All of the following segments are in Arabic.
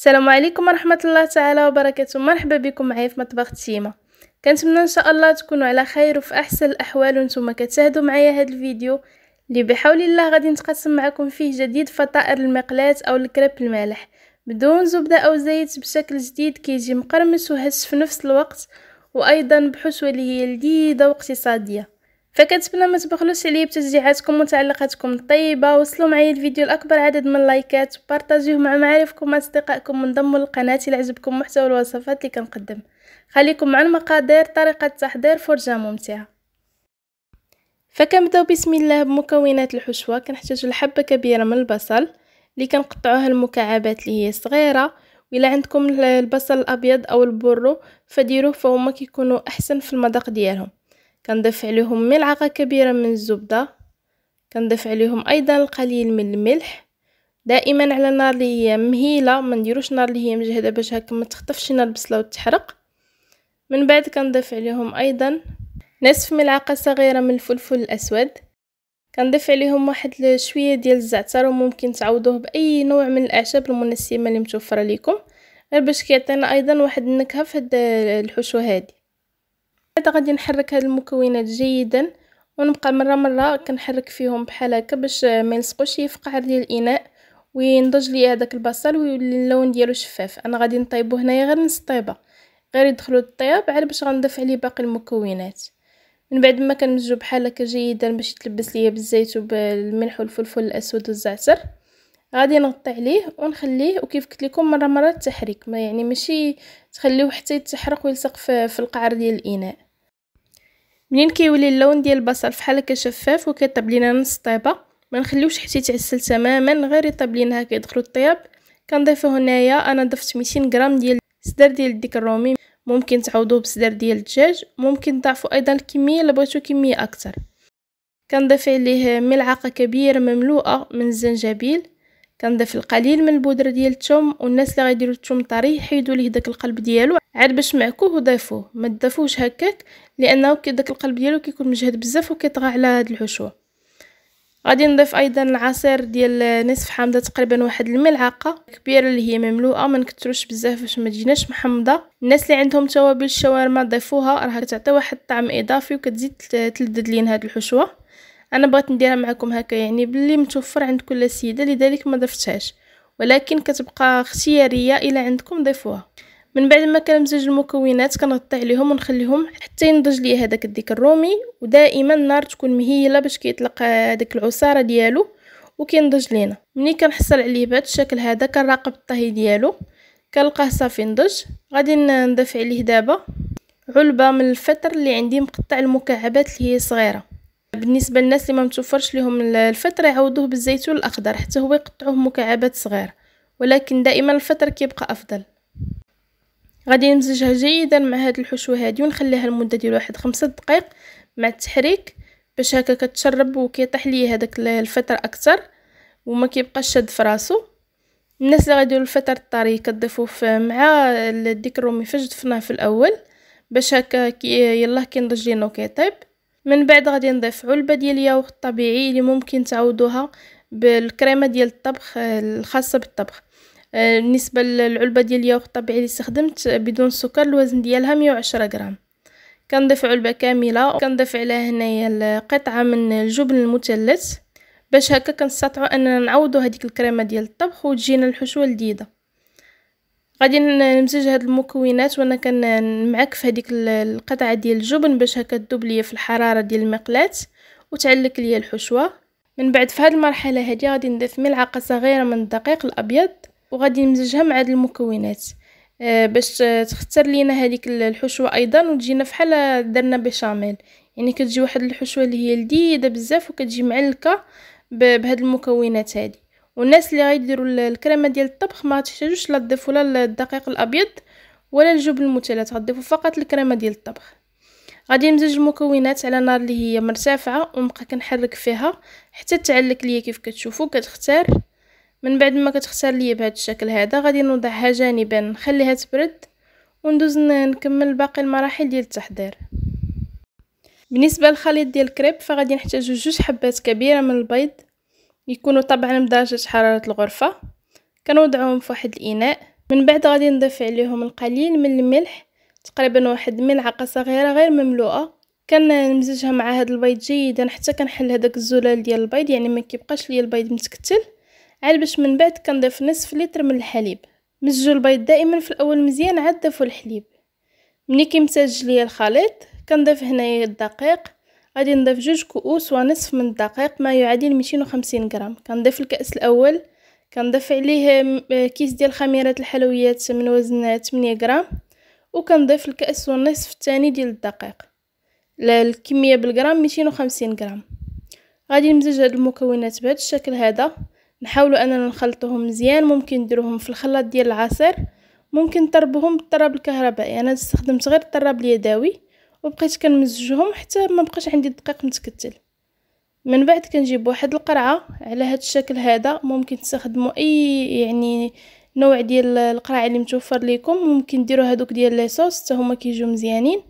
السلام عليكم ورحمه الله تعالى وبركاته مرحبا بكم معايا في مطبخ تيما كنتمنى ان شاء الله تكونوا على خير وفي احسن الاحوال وانتم كتشاهدوا معايا هذا الفيديو اللي بحول الله غادي نتقسم معكم فيه جديد فطائر المقلاة او الكريب المالح بدون زبده او زيت بشكل جديد كيجي مقرمش وهش في نفس الوقت وايضا بحشوه اللي هي لذيذه واقتصاديه فكنتمنى ما تبخلوش عليا بتشجيعاتكم وتعليقاتكم الطيبه وصلوا معايا الفيديو لاكبر عدد من اللايكات وبارطاجيوه مع معارفكم واصدقائكم وانضموا للقناه الى عجبكم محتوى الوصفات اللي كنقدم خليكم مع المقادير طريقه تحضير فرجه ممتعه فكنبداو بسم الله بمكونات الحشوه كنحتاجو لحبه كبيره من البصل اللي كنقطعوها المكعبات اللي هي صغيره وإلا عندكم البصل الابيض او البرو فديروه فهما كيكونوا احسن في المذاق ديالهم كنضيف عليهم ملعقة كبيرة من الزبدة كنضيف عليهم أيضا القليل من الملح دائما على نار اللي هي مهيله ما نديروش نار اللي هي مجهده باش هكا ما تخطفش لنا البصله وتحرق من بعد كنضيف عليهم ايضا نصف ملعقه صغيره من الفلفل الاسود كنضيف عليهم واحد شويه ديال الزعتر وممكن تعوضوه باي نوع من الاعشاب المنسمه اللي متوفره لكم غير باش كيعطينا ايضا واحد النكهه في هاد الحشوه هذه بعد غادي نحرك هاد المكونات جيدا ونبقى مره مره كنحرك فيهم بحال هكا باش ما يلصقوش يفقع لي الاناء وينضج لي هذاك البصل ويولي اللون ديالو شفاف انا غادي نطيبو هنايا غير نص طيبه غير يدخلوا الطياب عاد باش غنضيف عليه باقي المكونات من بعد ما كنمزجو بحال هكا جيدا باش يتلبس ليا بالزيت وبالملح والفلفل الاسود والزعتر غادي نغطي عليه ونخليه وكيف قلت لكم مره مره التحريك ما يعني ماشي تخليوه حتى يتحرق ويلصق في القعر ديال الاناء منين كيولي اللون ديال البصل فحال هكا شفاف وكيطيب لينا نص طيبه ما نخليوش حتى يتعسل تماما غير يطيب لينا هكا يدخلوا الطياب كنضيفو هنايا انا ضفت 200 غرام ديال صدر ديال الديك الرومي ممكن تعوضوه بصدر ديال الدجاج ممكن تضعفوا ايضا الكميه الا بغيتوا كميه اكثر كنضيف عليه ملعقه كبيره مملوءه من الزنجبيل كنضيف القليل من البودره ديال الثوم والناس اللي غيديروا الثوم طري حيدوا ليه داك القلب ديالو عاد باش معكوه وضيفوه ما تضيفوش هكاك لانه داك القلب ديالو كيكون مجهد بزاف وكيطغى على هاد الحشوه غادي نضيف ايضا العصير ديال نصف حامضه تقريبا واحد الملعقه كبيره اللي هي مملوءه ما نكثروش بزاف باش ما تجيناش محمضه الناس اللي عندهم توابل الشاورما ضيفوها راه كتعطي واحد الطعم اضافي وكتزيد تلذذ لينا هاد الحشوه انا بغيت نديرها معكم هكا يعني باللي متوفر عند كل سيده لذلك ما ضفتهاش ولكن كتبقى اختياريه الا عندكم ضيفوها من بعد ما كنمزج المكونات كنغطي عليهم ونخليهم حتى ينضج لي هذاك الديك الرومي ودائما النار تكون مهيله باش كيطلق هذاك العصاره ديالو وكينضج لينا ملي كنحصل عليه بهذا الشكل هذا كنراقب الطهي ديالو كنلقاه صافي نضج غادي نضيف عليه دابا علبه من الفطر اللي عندي مقطع المكعبات اللي هي صغيره بالنسبه للناس اللي ما متوفرش لهم الفطر يعوضوه بالزيتون الاخضر حتى هو يقطعوه مكعبات صغيره ولكن دائما الفطر كيبقى افضل غادي نمزجها جيدا مع هاد الحشوه هادي ونخليها لمده ديال واحد خمسة دقائق مع التحريك باش هكا كتشرب وكيطيح ليا هذاك الفطر اكثر وما كيبقاش شاد في راسو الناس اللي غيديروا الفطر الطري كتضيفوه مع الديك الرومي فاش في الاول باش هكا يلاه كينضج لينا وكيطيب من بعد غادي نضيف علبه ديال الياغورت الطبيعي اللي ممكن تعوضوها بالكريمه ديال الطبخ الخاصه بالطبخ آه، بالنسبه للعلبه ديال الياغورت الطبيعي اللي استخدمت بدون سكر الوزن ديالها 110 غرام كنضيف علبه كامله وكنضيف عليها هنايا قطعه من الجبن المثلث باش هكا كنستطيعوا اننا نعوضوا هذيك الكريمه ديال الطبخ وتجينا الحشوه لذيذه غادي نمزج هاد المكونات وانا كنمعك في هذيك القطعه ديال الجبن باش هكا تذوب ليا في الحراره ديال المقلاه وتعلك ليا الحشوه من بعد في هاد المرحله هادي غادي نضيف ملعقه صغيره من الدقيق الابيض وغادي نمزجها مع هاد المكونات آه، باش تختار لينا هذيك الحشوه ايضا وتجينا فحال درنا بيشاميل يعني كتجي واحد الحشوه اللي هي لذيذه بزاف وكتجي معلكه بهاد المكونات هادي والناس اللي غيديروا الكريمه ديال الطبخ ما تحتاجوش لا تضيف لا الدقيق الابيض ولا الجبن المثلث غتضيفوا فقط الكريمه ديال الطبخ غادي نمزج المكونات على نار اللي هي مرتفعه ونبقى كنحرك فيها حتى تعلك ليا كيف كتشوفوا كتختار من بعد ما كتختار ليا بهذا الشكل هذا غادي نوضعها جانبا نخليها تبرد وندوز نكمل باقي المراحل ديال التحضير بالنسبه للخليط ديال الكريب فغادي نحتاجو جوج حبات كبيره من البيض يكونوا طبعا بدرجة حرارة الغرفة كنوضعهم في واحد الاناء من بعد غادي نضيف عليهم القليل من الملح تقريبا واحد ملعقه صغيره غير مملوءه كنمزجها مع هاد البيض جيدا حتى كنحل هداك الزلال ديال البيض يعني ما كيبقاش ليا البيض متكتل عاد باش من بعد كنضيف نصف لتر من الحليب مزجوا البيض دائما في الاول مزيان عاد ضيفوا الحليب ملي كيمتاج ليا الخليط كنضيف هنايا الدقيق غادي نضيف جوج كؤوس ونصف من الدقيق ما يعادل 250 غرام كنضيف الكأس الأول كنضيف عليه آه، كيس ديال خميرة الحلويات من وزن 8 غرام وكنضيف الكأس ونصف الثاني ديال الدقيق الكمية بالغرام 250 غرام غادي نمزج هاد المكونات بهذا الشكل هذا نحاولوا اننا نخلطوهم مزيان ممكن نديروهم في الخلاط ديال العصير ممكن تربهم بالطراب الكهربائي انا استخدمت غير الطراب اليدوي وبقيت كنمزجهم حتى ما بقاش عندي الدقيق متكتل من بعد كنجيب واحد القرعه على هذا الشكل هذا ممكن تستخدموا اي يعني نوع ديال القرعه اللي متوفر لكم ممكن ديروا هذوك ديال لي صوص حتى هما كيجيو مزيانين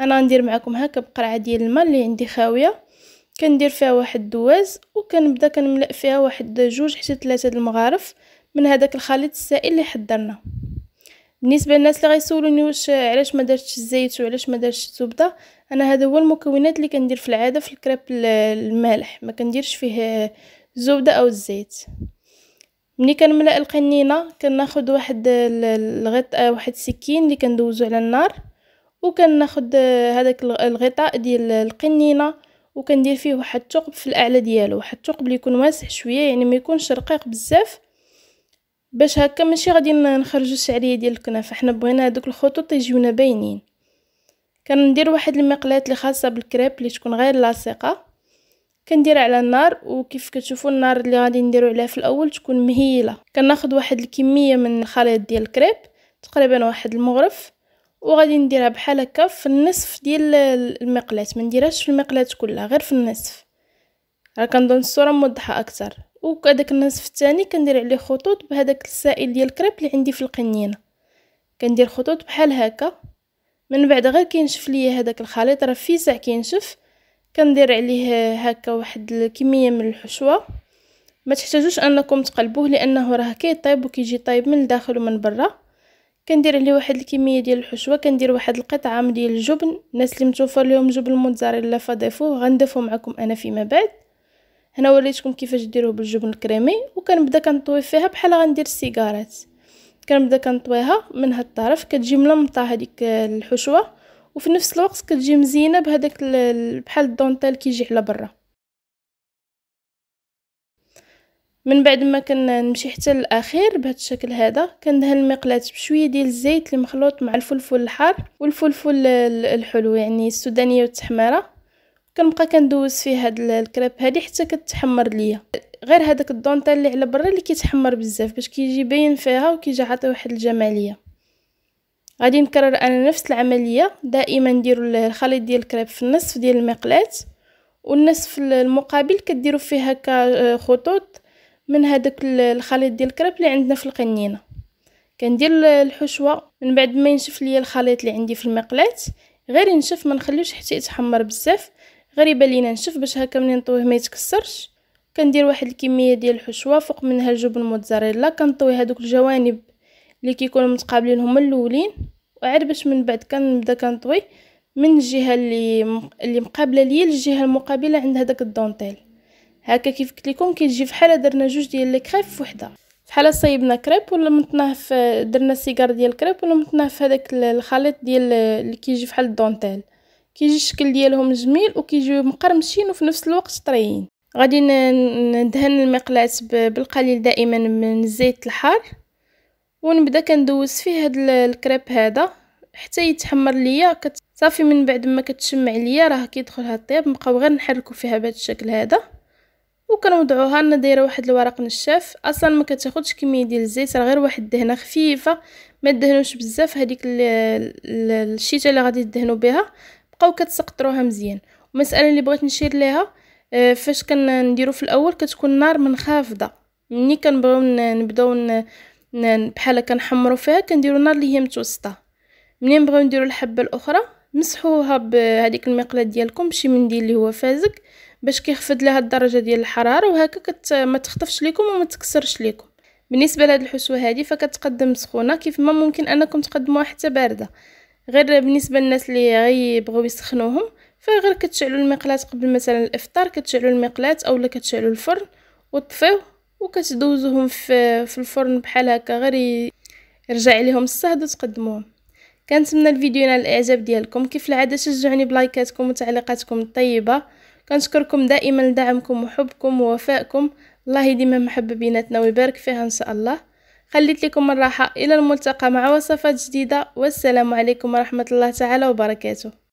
انا غندير معكم هكا بقرعه ديال الماء اللي عندي خاويه كندير فيها واحد الدواز وكنبدا كنملأ فيها واحد جوج حتى ثلاثه المغارف من هذاك الخليط السائل اللي حضرنا بالنسبه للناس اللي غيسولوني واش علاش ما درتش الزيت وعلاش ما درتش الزبده انا هذا هو المكونات اللي كندير في العاده في الكريب المالح ما كنديرش فيه الزبده او الزيت ملي كنملا القنينه كناخذ واحد الغطاء واحد السكين اللي كندوزو على النار وكناخذ هذاك الغطاء ديال القنينه وكندير فيه واحد الثقب في الاعلى ديالو واحد الثقب اللي يكون واسع شويه يعني ما يكونش رقيق بزاف باش هكا ماشي غادي نخرجوا الشعريه ديال الكنافه حنا بغينا هذوك الخطوط يجيونا باينين كندير واحد المقلاه اللي خاصه بالكريب اللي تكون غير لاصقه كندير على النار وكيف كتشوفوا النار اللي غادي نديرو عليها في الاول تكون مهيله كناخذ واحد الكميه من الخليط ديال الكريب تقريبا واحد المغرف وغادي نديرها بحال هكا في النصف ديال المقلاه ما نديرهاش في المقلاه كلها غير في النصف راه كنظن الصوره موضحه اكثر وكذاك النصف الثاني كندير عليه خطوط بهذاك السائل ديال الكريب اللي عندي في القنينه كندير خطوط بحال هكا من بعد غير كينشف ليا هذاك الخليط راه فيه ساع كينشف كندير عليه هكا واحد الكميه من الحشوه ما تحتاجوش انكم تقلبوه لانه راه كيطيب وكيجي طايب من الداخل ومن برا كندير عليه واحد الكميه ديال الحشوه كندير واحد القطعه ديال الجبن الناس اللي متوفر لهم جبن الموتزاريلا فضيفوه غنضيفو معكم انا فيما بعد هنا وريتكم كيفاش ديروه بالجبن الكريمي وكنبدا كنطوي فيها بحال غندير السيجارات كنبدا كنطويها من هاد الطرف كتجي ملمطه هذيك الحشوه وفي نفس الوقت كتجي مزينه بهذاك بحال الدونتيل كيجي على برا من بعد ما كنمشي حتى للاخير بهذا الشكل هذا كندهن المقلاة بشويه ديال الزيت المخلوط مخلوط مع الفلفل الحار والفلفل الحلو يعني السودانيه والتحميره كنبقى كندوز فيه هاد الكريب هادي حتى كتحمر ليا غير هذاك الدونتيل اللي على برا اللي كيتحمر بزاف باش كيجي باين فيها وكيجي عاطي واحد الجماليه غادي نكرر انا نفس العمليه دائما نديروا الخليط ديال الكريب في النصف ديال المقلات والنصف المقابل كديروا فيه هكا خطوط من هذاك الخليط ديال الكريب اللي عندنا في القنينه كندير الحشوه من بعد ما ينشف ليا الخليط اللي عندي في المقلات غير ينشف ما نخليوش حتى يتحمر بزاف غريبه لينا نشف باش هكا ملي نطويه ما يتكسرش كندير واحد الكميه ديال الحشوه فوق منها الجبن موتزاريلا كنطوي هذوك الجوانب اللي كيكونوا متقابلين هما الاولين وعاد باش من بعد كنبدا كنطوي من الجهه اللي اللي مقابله ليا للجهه المقابله عند هذاك الدونتيل هكا كيف قلت لكم كيجي فحال درنا جوج ديال لي كريب وحده فحال صايبنا كريب ولا متناه في درنا سيجار ديال كريب ولا متناه في هذاك الخليط ديال اللي كيجي فحال الدونتيل كيجي الشكل ديالهم جميل وكيجيو مقرمشين وفي نفس الوقت طريين غادي ندهن المقلاة بالقليل دائما من الزيت الحار ونبدا كندوز فيه هاد الكريب هذا حتى يتحمر ليا صافي من بعد ما كتشمع ليا راه كيدخلها الطياب نبقاو غير نحركو فيها بهذا الشكل هذا وكنوضعوها انا دايره واحد الورق نشاف اصلا ما كتاخذش كميه ديال الزيت راه غير واحد الدهنه خفيفه ما تدهنوش بزاف هذيك الشيته اللي غادي تدهنوا بها بقاو كتسقطروها مزيان المساله اللي بغيت نشير ليها آه، فاش كنديرو في الاول كتكون النار منخفضه ملي كنبغيو نبداو بحال كنحمرو فيها كنديرو النار اللي هي متوسطه ملي نبغيو نديرو الحبه الاخرى مسحوها بهذيك المقلاه ديالكم بشي منديل اللي هو فازك باش كيخفض لها الدرجه ديال الحراره وهكا كت ما تخطفش ليكم وما تكسرش ليكم بالنسبه لهاد الحشوه هذه فكتقدم سخونه كيف ما ممكن انكم تقدموها حتى بارده غير بالنسبه للناس اللي غيبغيو يسخنوهم فغير كتشعلوا المقلاه قبل مثلا الافطار كتشعلوا المقلاه اولا كتشعلوا الفرن وطفيوه وكتدوزوهم في, في الفرن بحال هكا غير يرجع لهم الصهد وتقدموهم كنتمنى الفيديو ينال الاعجاب ديالكم كيف العاده شجعوني بلايكاتكم وتعليقاتكم الطيبه كنشكركم دائما لدعمكم وحبكم ووفائكم الله يديم محبه بيناتنا ويبارك فيها ان شاء الله خليت لكم الراحة إلى الملتقى مع وصفات جديدة والسلام عليكم ورحمة الله تعالى وبركاته